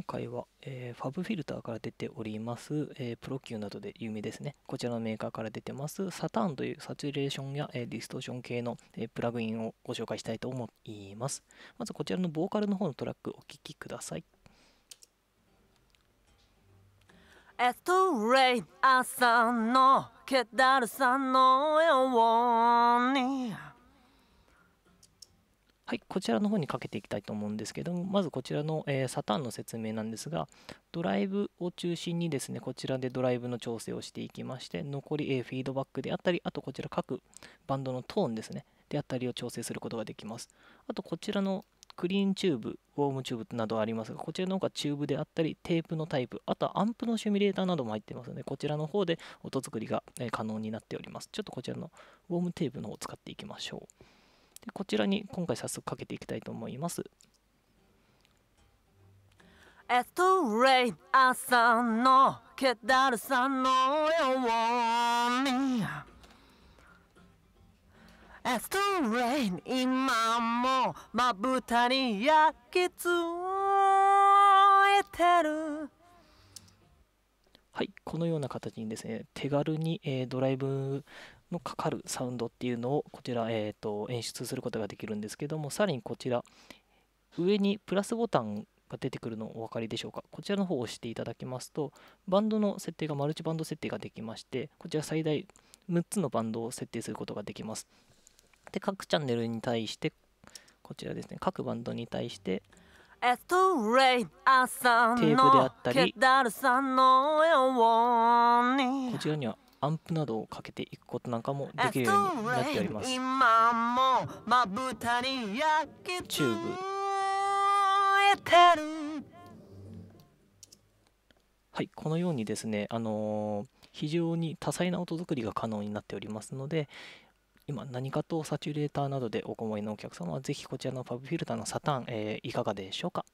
今回は、えー、ファブフィルターから出ております、えー、プロ Q などで有名ですね。こちらのメーカーから出てます、サターンというサチュレーションや、えー、ディストーション系の、えプラグインをご紹介したいと思います。まずこちらのボーカルの方のトラックお聴きください。エストレイ朝のケダルさのようにはい、こちらの方にかけていきたいと思うんですけども、まずこちらの、えー、サターンの説明なんですが、ドライブを中心にですね、こちらでドライブの調整をしていきまして、残り、えー、フィードバックであったり、あとこちら各バンドのトーンですね、であったりを調整することができます。あとこちらのクリーンチューブ、ウォームチューブなどありますが、こちらの方がチューブであったり、テープのタイプ、あとはアンプのシミュレーターなども入ってますので、こちらの方で音作りが可能になっております。ちょっとこちらのウォームテープの方を使っていきましょう。でこちらに今回早速かけていきたいと思います。エストレイ朝の気だるさのようにエストレイ今もまぶたに焼き付いてるはいこのような形にですね手軽に、えドライブのかかるサウンドっていうのをこちら、えーと、と演出することができるんですけどもさらにこちら上にプラスボタンが出てくるのお分かりでしょうかこちらの方を押していただきますとバンドの設定がマルチバンド設定ができましてこちら最大6つのバンドを設定することができますで各チャンネルに対してこちらですね各バンドに対してテープであったりこちらにはアンプなどをかけていくことなんかもできるようになっておりますチューブはいこのようにですねあのー、非常に多彩な音作りが可能になっておりますので今何かとサチュレーターなどでお困りのお客様はぜひこちらのパブフィルターのサターン、えー、いかがでしょうか